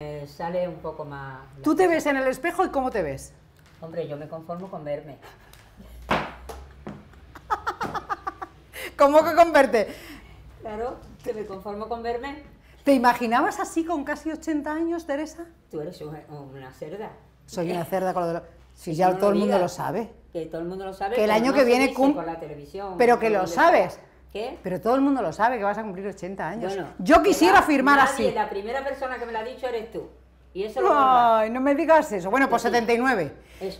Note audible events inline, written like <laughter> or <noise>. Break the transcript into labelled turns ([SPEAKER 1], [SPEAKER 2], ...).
[SPEAKER 1] Eh, sale un poco más... ¿Tú te
[SPEAKER 2] ves en el espejo y cómo te ves? Hombre,
[SPEAKER 1] yo me conformo
[SPEAKER 2] con verme. <laughs> ¿Cómo que con verte?
[SPEAKER 3] Claro, que me conformo con verme.
[SPEAKER 4] ¿Te imaginabas así con casi 80 años,
[SPEAKER 5] Teresa? Tú eres una, cerda.
[SPEAKER 6] Soy una cerda con lo de Si <laughs> ya todo el mundo lo sabe.
[SPEAKER 5] Que todo el mundo lo sabe. Que el año que viene
[SPEAKER 7] televisión. Pero que lo sabes.
[SPEAKER 8] Pero todo el mundo lo sabe que vas a cumplir 80 años. yo quisiera firmar nadie, así.
[SPEAKER 7] La primera persona que me lo ha dicho eres tú. Y eso Ay,
[SPEAKER 8] no me digas eso. Bueno, pues 79.
[SPEAKER 7] Eso.